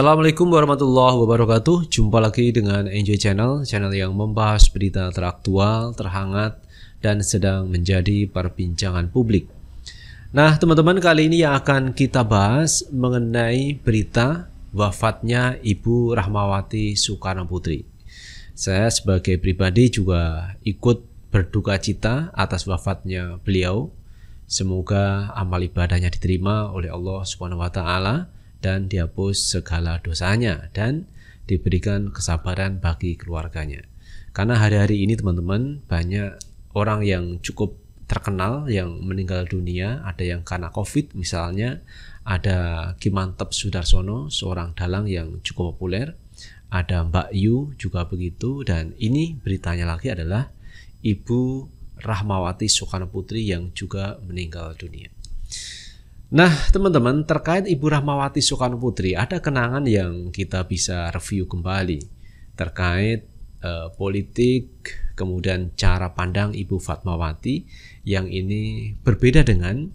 Assalamualaikum warahmatullahi wabarakatuh. Jumpa lagi dengan Enjoy Channel, channel yang membahas berita teraktual, terhangat, dan sedang menjadi perbincangan publik. Nah, teman-teman, kali ini yang akan kita bahas mengenai berita wafatnya Ibu Rahmawati Soekarno Putri. Saya sebagai pribadi juga ikut berduka cita atas wafatnya beliau. Semoga amal ibadahnya diterima oleh Allah Swt. wa dan dihapus segala dosanya dan diberikan kesabaran bagi keluarganya. Karena hari-hari ini teman-teman banyak orang yang cukup terkenal yang meninggal dunia, ada yang karena Covid misalnya, ada Kimantep Sudarsono, seorang dalang yang cukup populer, ada Mbak Yu juga begitu dan ini beritanya lagi adalah Ibu Rahmawati Soekarno Putri yang juga meninggal dunia. Nah, teman-teman, terkait Ibu Rahmawati Soekarno Putri, ada kenangan yang kita bisa review kembali terkait eh, politik, kemudian cara pandang Ibu Fatmawati yang ini berbeda dengan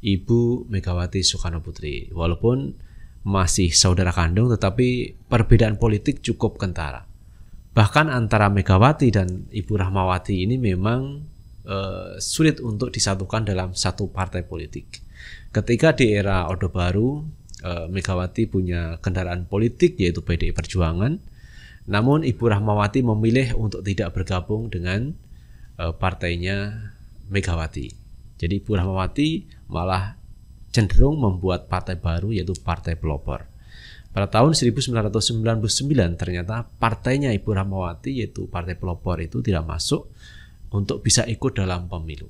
Ibu Megawati Soekarno Putri. Walaupun masih saudara kandung, tetapi perbedaan politik cukup kentara. Bahkan antara Megawati dan Ibu Rahmawati ini memang eh, sulit untuk disatukan dalam satu partai politik. Ketika di era Orde Baru, eh, Megawati punya kendaraan politik yaitu PDI Perjuangan. Namun Ibu Rahmawati memilih untuk tidak bergabung dengan eh, partainya Megawati. Jadi Ibu Rahmawati malah cenderung membuat partai baru yaitu Partai Pelopor. Pada tahun 1999 ternyata partainya Ibu Rahmawati yaitu Partai Pelopor itu tidak masuk untuk bisa ikut dalam pemilu.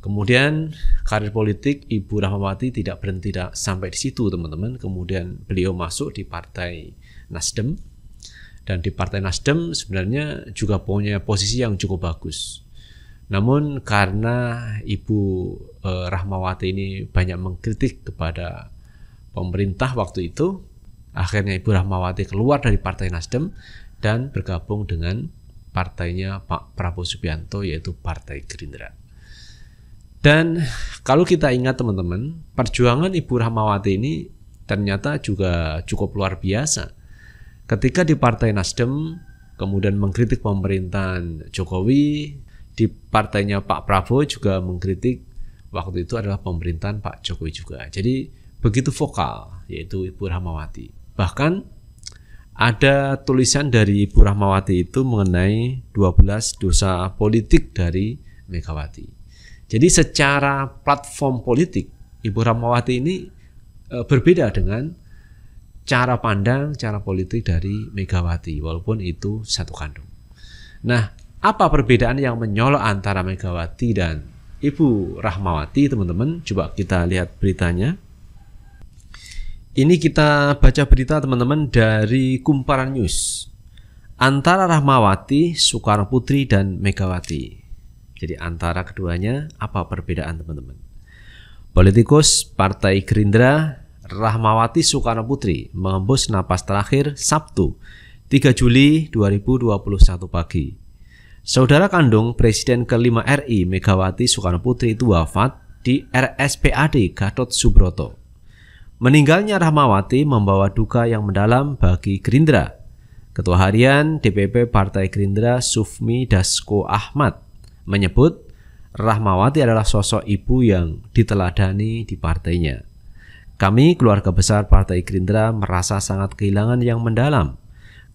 Kemudian karir politik Ibu Rahmawati tidak berhenti sampai di situ teman-teman. Kemudian beliau masuk di Partai Nasdem dan di Partai Nasdem sebenarnya juga punya posisi yang cukup bagus. Namun karena Ibu e, Rahmawati ini banyak mengkritik kepada pemerintah waktu itu, akhirnya Ibu Rahmawati keluar dari Partai Nasdem dan bergabung dengan partainya Pak Prabowo Subianto yaitu Partai Gerindra. Dan kalau kita ingat teman-teman, perjuangan Ibu Rahmawati ini ternyata juga cukup luar biasa. Ketika di Partai Nasdem kemudian mengkritik pemerintahan Jokowi, di partainya Pak Prabowo juga mengkritik waktu itu adalah pemerintahan Pak Jokowi juga. Jadi begitu vokal yaitu Ibu Rahmawati. Bahkan ada tulisan dari Ibu Rahmawati itu mengenai 12 dosa politik dari Megawati. Jadi secara platform politik Ibu Rahmawati ini e, berbeda dengan cara pandang, cara politik dari Megawati walaupun itu satu kandung. Nah, apa perbedaan yang menyolok antara Megawati dan Ibu Rahmawati, teman-teman? Coba kita lihat beritanya. Ini kita baca berita teman-teman dari Kumparan News. Antara Rahmawati, Soekarno Putri dan Megawati jadi antara keduanya apa perbedaan teman-teman? Politikus Partai Gerindra Rahmawati Soekarno Putri mengembus napas terakhir Sabtu 3 Juli 2021 pagi. Saudara kandung Presiden kelima RI Megawati Soekarno Putri itu wafat di RSPAD Gatot Subroto. Meninggalnya Rahmawati membawa duka yang mendalam bagi Gerindra. Ketua Harian DPP Partai Gerindra Sufmi Dasko Ahmad menyebut Rahmawati adalah sosok ibu yang diteladani di partainya. Kami keluarga besar Partai Gerindra merasa sangat kehilangan yang mendalam.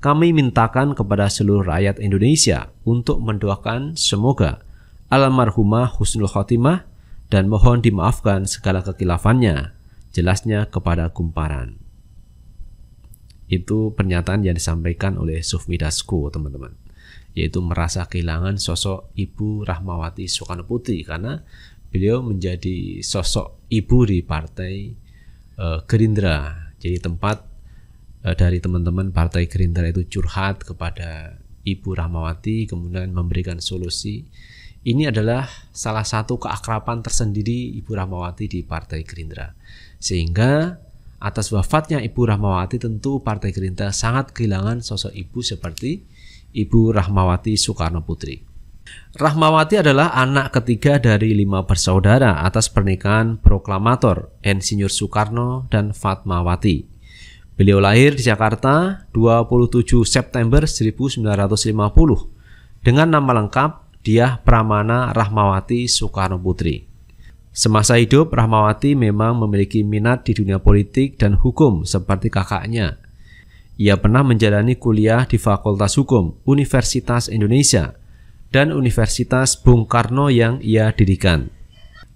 Kami mintakan kepada seluruh rakyat Indonesia untuk mendoakan semoga almarhumah Husnul Khotimah dan mohon dimaafkan segala kekilafannya, jelasnya kepada kumparan. Itu pernyataan yang disampaikan oleh Sufmi Dasko, teman-teman yaitu merasa kehilangan sosok Ibu Rahmawati Soekarno Putri karena beliau menjadi sosok ibu di partai uh, Gerindra. Jadi tempat uh, dari teman-teman partai Gerindra itu curhat kepada Ibu Rahmawati kemudian memberikan solusi. Ini adalah salah satu keakraban tersendiri Ibu Rahmawati di Partai Gerindra. Sehingga atas wafatnya Ibu Rahmawati tentu Partai Gerindra sangat kehilangan sosok ibu seperti Ibu Rahmawati Soekarno Putri. Rahmawati adalah anak ketiga dari lima bersaudara atas pernikahan proklamator Insinyur Soekarno dan Fatmawati. Beliau lahir di Jakarta 27 September 1950 dengan nama lengkap Diah Pramana Rahmawati Soekarno Putri. Semasa hidup, Rahmawati memang memiliki minat di dunia politik dan hukum seperti kakaknya, ia pernah menjalani kuliah di Fakultas Hukum Universitas Indonesia dan Universitas Bung Karno yang ia dirikan.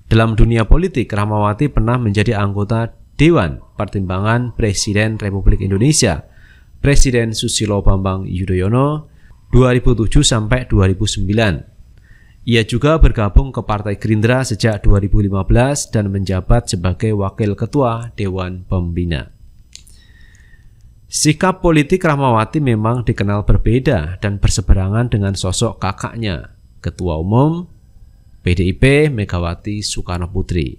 Dalam dunia politik, Rahmawati pernah menjadi anggota Dewan Pertimbangan Presiden Republik Indonesia, Presiden Susilo Bambang Yudhoyono 2007 sampai 2009. Ia juga bergabung ke Partai Gerindra sejak 2015 dan menjabat sebagai Wakil Ketua Dewan Pembina. Sikap politik Rahmawati memang dikenal berbeda dan berseberangan dengan sosok kakaknya, Ketua Umum PDIP Megawati Soekarno Putri.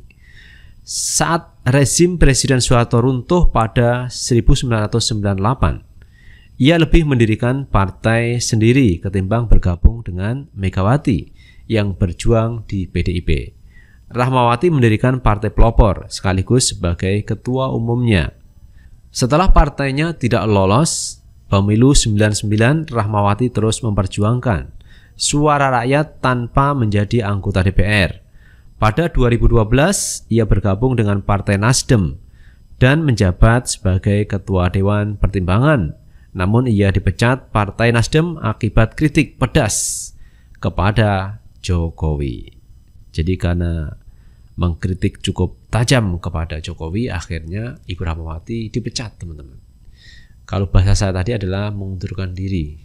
Saat rezim Presiden Soeharto runtuh pada 1998, ia lebih mendirikan partai sendiri ketimbang bergabung dengan Megawati yang berjuang di PDIP. Rahmawati mendirikan partai pelopor sekaligus sebagai ketua umumnya – setelah partainya tidak lolos, pemilu 99 Rahmawati terus memperjuangkan suara rakyat tanpa menjadi anggota DPR. Pada 2012, ia bergabung dengan Partai Nasdem dan menjabat sebagai Ketua Dewan Pertimbangan. Namun ia dipecat Partai Nasdem akibat kritik pedas kepada Jokowi. Jadi karena mengkritik cukup tajam kepada Jokowi, akhirnya Ibu Rahmawati dipecat, teman-teman. Kalau bahasa saya tadi adalah mengundurkan diri.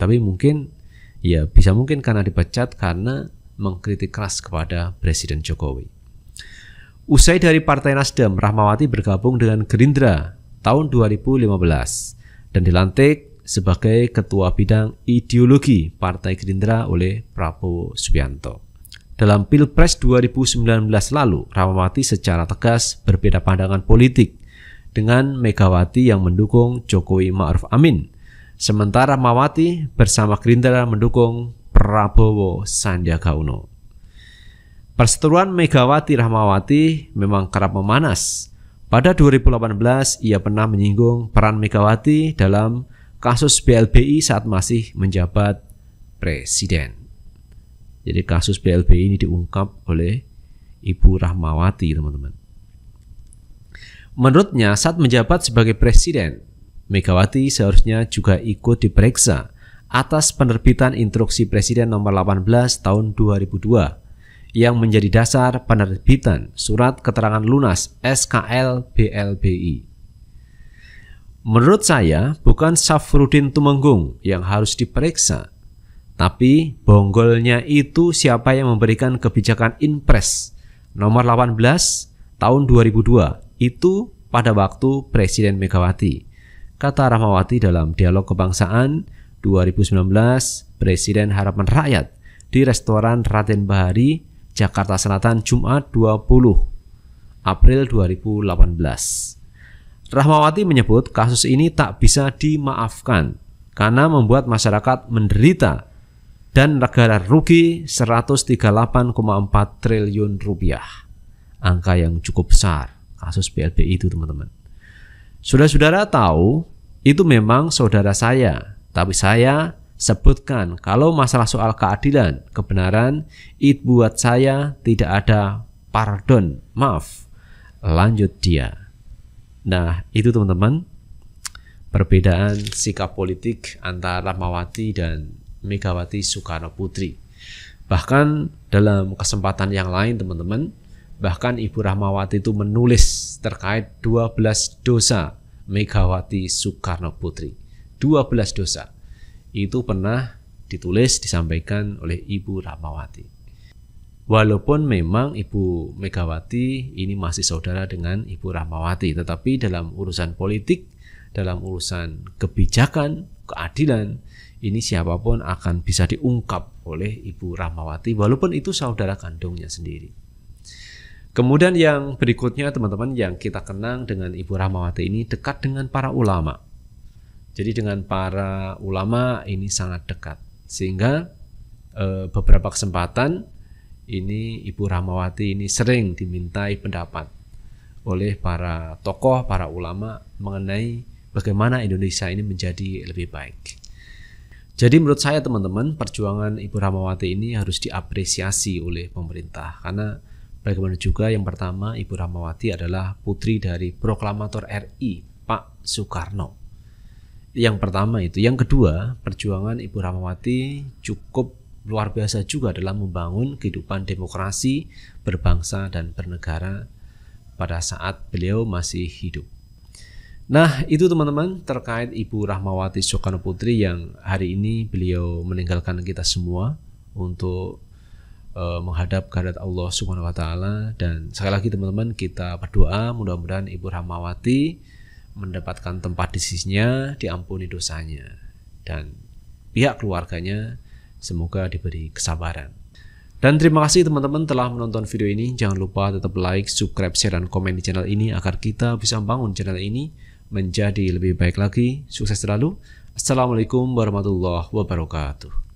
Tapi mungkin ya bisa mungkin karena dipecat karena mengkritik keras kepada Presiden Jokowi. Usai dari Partai Nasdem, Rahmawati bergabung dengan Gerindra tahun 2015 dan dilantik sebagai Ketua Bidang Ideologi Partai Gerindra oleh Prabowo Subianto. Dalam Pilpres 2019 lalu, Rahmawati secara tegas berbeda pandangan politik dengan Megawati yang mendukung Jokowi Ma'ruf Amin. Sementara Mawati bersama Gerindra mendukung Prabowo Sandiaga Uno. Perseteruan Megawati Rahmawati memang kerap memanas. Pada 2018, ia pernah menyinggung peran Megawati dalam kasus BLBI saat masih menjabat presiden. Jadi kasus BLBI ini diungkap oleh Ibu Rahmawati, teman-teman. Menurutnya, saat menjabat sebagai presiden, Megawati seharusnya juga ikut diperiksa atas penerbitan instruksi Presiden nomor 18 tahun 2002 yang menjadi dasar penerbitan surat keterangan lunas SKL BLBI. Menurut saya, bukan Safrudin Tumenggung yang harus diperiksa, tapi bonggolnya itu siapa yang memberikan kebijakan impres nomor 18 tahun 2002 itu pada waktu Presiden Megawati. Kata Rahmawati dalam Dialog Kebangsaan 2019 Presiden Harapan Rakyat di restoran Raden Bahari, Jakarta Selatan Jumat 20 April 2018. Rahmawati menyebut kasus ini tak bisa dimaafkan karena membuat masyarakat menderita dan negara rugi 138,4 triliun rupiah. Angka yang cukup besar kasus BLBI itu teman-teman. sudah saudara tahu itu memang saudara saya, tapi saya sebutkan kalau masalah soal keadilan, kebenaran, itu buat saya tidak ada pardon, maaf. Lanjut dia. Nah, itu teman-teman perbedaan sikap politik antara Mawati dan Megawati Soekarno Putri. Bahkan dalam kesempatan yang lain teman-teman, bahkan Ibu Rahmawati itu menulis terkait 12 dosa Megawati Soekarno Putri. 12 dosa. Itu pernah ditulis disampaikan oleh Ibu Rahmawati. Walaupun memang Ibu Megawati ini masih saudara dengan Ibu Rahmawati, tetapi dalam urusan politik, dalam urusan kebijakan, keadilan, ini siapapun akan bisa diungkap oleh Ibu Rahmawati walaupun itu saudara kandungnya sendiri. Kemudian yang berikutnya teman-teman yang kita kenang dengan Ibu Rahmawati ini dekat dengan para ulama. Jadi dengan para ulama ini sangat dekat. Sehingga e, beberapa kesempatan ini Ibu Rahmawati ini sering dimintai pendapat oleh para tokoh, para ulama mengenai bagaimana Indonesia ini menjadi lebih baik. Jadi menurut saya teman-teman perjuangan Ibu Rahmawati ini harus diapresiasi oleh pemerintah karena bagaimana juga yang pertama Ibu Rahmawati adalah putri dari proklamator RI Pak Soekarno. Yang pertama itu, yang kedua perjuangan Ibu Rahmawati cukup luar biasa juga dalam membangun kehidupan demokrasi berbangsa dan bernegara pada saat beliau masih hidup. Nah, itu teman-teman terkait Ibu Rahmawati Soekarno Putri yang hari ini beliau meninggalkan kita semua untuk uh, menghadap kehadirat Allah Subhanahu wa taala dan sekali lagi teman-teman kita berdoa mudah-mudahan Ibu Rahmawati mendapatkan tempat di sisinya, diampuni dosanya dan pihak keluarganya semoga diberi kesabaran. Dan terima kasih teman-teman telah menonton video ini. Jangan lupa tetap like, subscribe, share, dan komen di channel ini agar kita bisa membangun channel ini menjadi lebih baik lagi. Sukses selalu. Assalamualaikum warahmatullahi wabarakatuh.